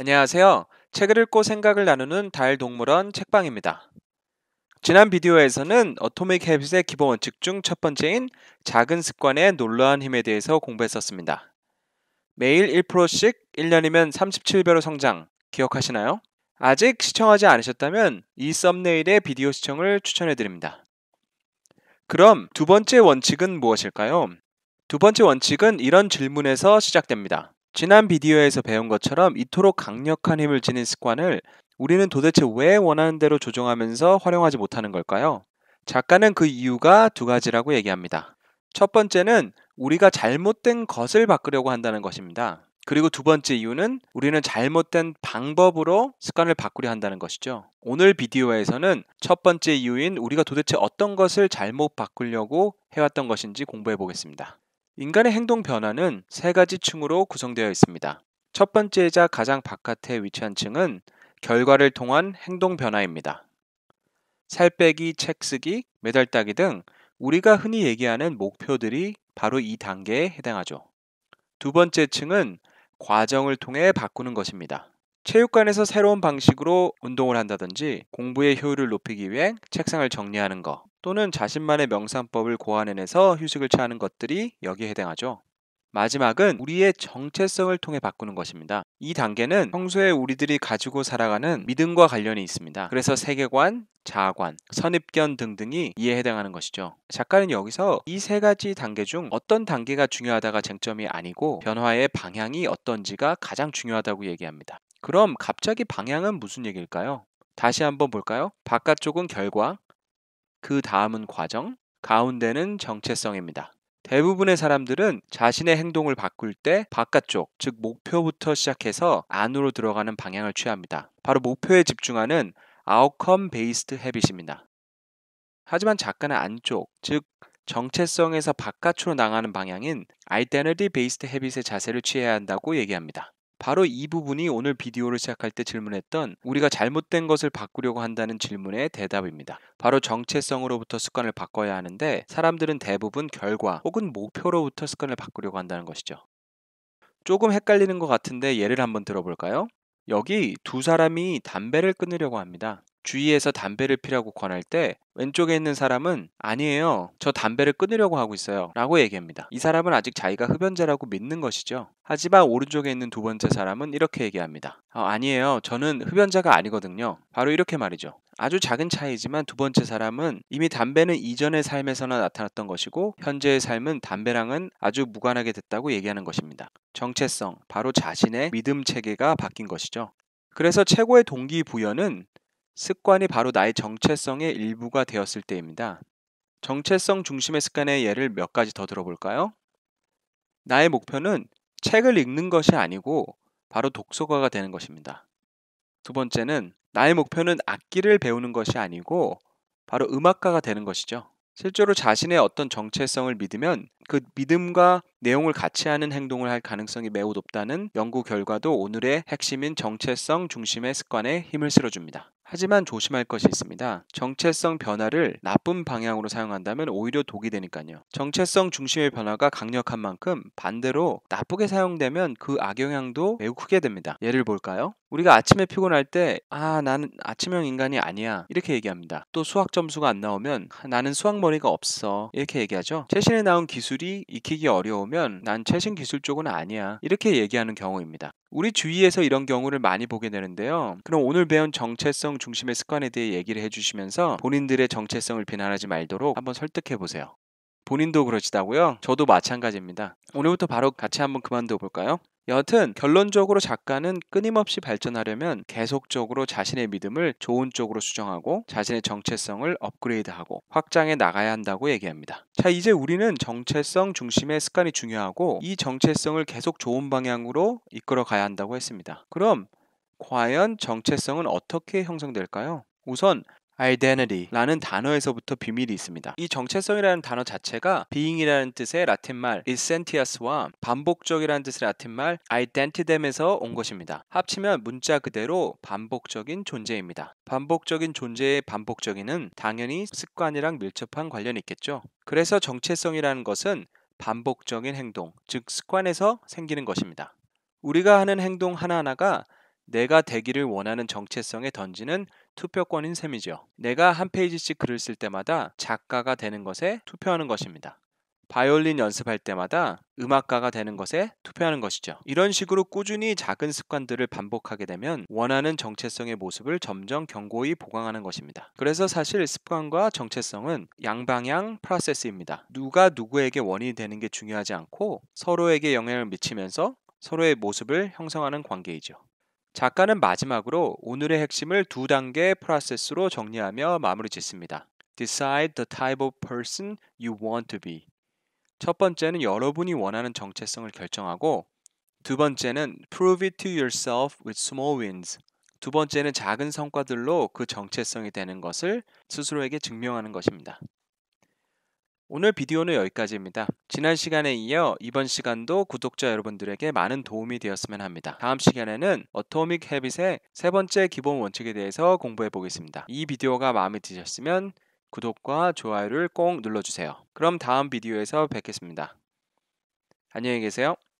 안녕하세요. 책을 읽고 생각을 나누는 달동물원 책방입니다. 지난 비디오에서는 어토믹 헤빗의 기본 원칙 중 첫 번째인 작은 습관의 놀라운 힘에 대해서 공부했었습니다. 매일 1%씩 1년이면 37배로 성장 기억하시나요? 아직 시청하지 않으셨다면 이 썸네일의 비디오 시청을 추천해드립니다. 그럼 두 번째 원칙은 무엇일까요? 두 번째 원칙은 이런 질문에서 시작됩니다. 지난 비디오에서 배운 것처럼 이토록 강력한 힘을 지닌 습관을 우리는 도대체 왜 원하는 대로 조정하면서 활용하지 못하는 걸까요? 작가는 그 이유가 두 가지라고 얘기합니다. 첫 번째는 우리가 잘못된 것을 바꾸려고 한다는 것입니다. 그리고 두 번째 이유는 우리는 잘못된 방법으로 습관을 바꾸려 한다는 것이죠. 오늘 비디오에서는 첫 번째 이유인 우리가 도대체 어떤 것을 잘못 바꾸려고 해왔던 것인지 공부해 보겠습니다. 인간의 행동 변화는 세 가지 층으로 구성되어 있습니다. 첫 번째이자 가장 바깥에 위치한 층은 결과를 통한 행동 변화입니다. 살 빼기, 책 쓰기, 메달 따기 등 우리가 흔히 얘기하는 목표들이 바로 이 단계에 해당하죠. 두 번째 층은 과정을 통해 바꾸는 것입니다. 체육관에서 새로운 방식으로 운동을 한다든지 공부의 효율을 높이기 위해 책상을 정리하는 것 또는 자신만의 명상법을 고안해내서 휴식을 취하는 것들이 여기에 해당하죠. 마지막은 우리의 정체성을 통해 바꾸는 것입니다. 이 단계는 평소에 우리들이 가지고 살아가는 믿음과 관련이 있습니다. 그래서 세계관, 자아관, 선입견 등등이 이에 해당하는 것이죠. 작가는 여기서 이 세 가지 단계 중 어떤 단계가 중요하다가 쟁점이 아니고 변화의 방향이 어떤지가 가장 중요하다고 얘기합니다. 그럼 갑자기 방향은 무슨 얘기일까요? 다시 한번 볼까요? 바깥쪽은 결과, 그 다음은 과정, 가운데는 정체성입니다. 대부분의 사람들은 자신의 행동을 바꿀 때 바깥쪽, 즉 목표부터 시작해서 안으로 들어가는 방향을 취합니다. 바로 목표에 집중하는 아웃컴 베이스드 헤빗입니다. 하지만 작가는 안쪽, 즉 정체성에서 바깥으로 나가는 방향인 아이덴티티 베이스드 헤빗의 자세를 취해야 한다고 얘기합니다. 바로 이 부분이 오늘 비디오를 시작할 때 질문했던 우리가 잘못된 것을 바꾸려고 한다는 질문의 대답입니다. 바로 정체성으로부터 습관을 바꿔야 하는데 사람들은 대부분 결과 혹은 목표로부터 습관을 바꾸려고 한다는 것이죠. 조금 헷갈리는 것 같은데 예를 한번 들어볼까요? 여기 두 사람이 담배를 끊으려고 합니다. 주위에서 담배를 피라고 권할 때 왼쪽에 있는 사람은 아니에요. 저 담배를 끊으려고 하고 있어요. 라고 얘기합니다. 이 사람은 아직 자기가 흡연자라고 믿는 것이죠. 하지만 오른쪽에 있는 두 번째 사람은 이렇게 얘기합니다. 어, 아니에요. 저는 흡연자가 아니거든요. 바로 이렇게 말이죠. 아주 작은 차이지만 두 번째 사람은 이미 담배는 이전의 삶에서나 나타났던 것이고 현재의 삶은 담배랑은 아주 무관하게 됐다고 얘기하는 것입니다. 정체성, 바로 자신의 믿음 체계가 바뀐 것이죠. 그래서 최고의 동기부여는 습관이 바로 나의 정체성의 일부가 되었을 때입니다. 정체성 중심의 습관의 예를 몇 가지 더 들어볼까요? 나의 목표는 책을 읽는 것이 아니고 바로 독서가가 되는 것입니다. 두 번째는 나의 목표는 악기를 배우는 것이 아니고 바로 음악가가 되는 것이죠. 실제로 자신의 어떤 정체성을 믿으면 그 믿음과 내용을 같이 하는 행동을 할 가능성이 매우 높다는 연구 결과도 오늘의 핵심인 정체성 중심의 습관에 힘을 실어줍니다. 하지만 조심할 것이 있습니다. 정체성 변화를 나쁜 방향으로 사용한다면 오히려 독이 되니까요. 정체성 중심의 변화가 강력한 만큼 반대로 나쁘게 사용되면 그 악영향도 매우 크게 됩니다. 예를 볼까요? 우리가 아침에 피곤할 때, 아, 나는 아침형 인간이 아니야. 이렇게 얘기합니다. 또 수학 점수가 안 나오면, 아, 나는 수학머리가 없어. 이렇게 얘기하죠. 최신에 나온 기술이 익히기 어려우면 보면난 최신 기술 쪽은 아니야. 이렇게 얘기하는 경우입니다. 우리 주위에서 이런 경우를 많이 보게 되는데요. 그럼 오늘 배운 정체성 중심의 습관에 대해 얘기를 해주시면서 본인들의 정체성을 비난하지 말도록 한번 설득해 보세요. 본인도 그러시다고요? 저도 마찬가지입니다. 오늘부터 바로 같이 한번 그만둬 볼까요? 여하튼 결론적으로 작가는 끊임없이 발전하려면 계속적으로 자신의 믿음을 좋은 쪽으로 수정하고 자신의 정체성을 업그레이드하고 확장해 나가야 한다고 얘기합니다. 자, 이제 우리는 정체성 중심의 습관이 중요하고 이 정체성을 계속 좋은 방향으로 이끌어 가야 한다고 했습니다. 그럼 과연 정체성은 어떻게 형성될까요? 우선 identity라는 단어에서부터 비밀이 있습니다. 이 정체성이라는 단어 자체가 being이라는 뜻의 라틴 말 essentias와 반복적이라는 뜻의 라틴 말 identitem에서 온 것입니다. 합치면 문자 그대로 반복적인 존재입니다. 반복적인 존재의 반복적인은 당연히 습관이랑 밀접한 관련이 있겠죠. 그래서 정체성이라는 것은 반복적인 행동, 즉 습관에서 생기는 것입니다. 우리가 하는 행동 하나하나가 내가 되기를 원하는 정체성에 던지는 투표권인 셈이죠. 내가 한 페이지씩 글을 쓸 때마다 작가가 되는 것에 투표하는 것입니다. 바이올린 연습할 때마다 음악가가 되는 것에 투표하는 것이죠. 이런 식으로 꾸준히 작은 습관들을 반복하게 되면 원하는 정체성의 모습을 점점 견고히 보강하는 것입니다. 그래서 사실 습관과 정체성은 양방향 프로세스입니다. 누가 누구에게 원인이 되는 게 중요하지 않고 서로에게 영향을 미치면서 서로의 모습을 형성하는 관계이죠. 작가는 마지막으로 오늘의 핵심을 두 단계 프로세스로 정리하며 마무리 짓습니다. Decide the type of person you want to be. 첫 번째는 여러분이 원하는 정체성을 결정하고 두 번째는 prove it to yourself with small wins. 두 번째는 작은 성과들로 그 정체성이 되는 것을 스스로에게 증명하는 것입니다. 오늘 비디오는 여기까지입니다. 지난 시간에 이어 이번 시간도 구독자 여러분들에게 많은 도움이 되었으면 합니다. 다음 시간에는 어토믹 헤빗의 세 번째 기본 원칙에 대해서 공부해 보겠습니다. 이 비디오가 마음에 드셨으면 구독과 좋아요를 꼭 눌러주세요. 그럼 다음 비디오에서 뵙겠습니다. 안녕히 계세요.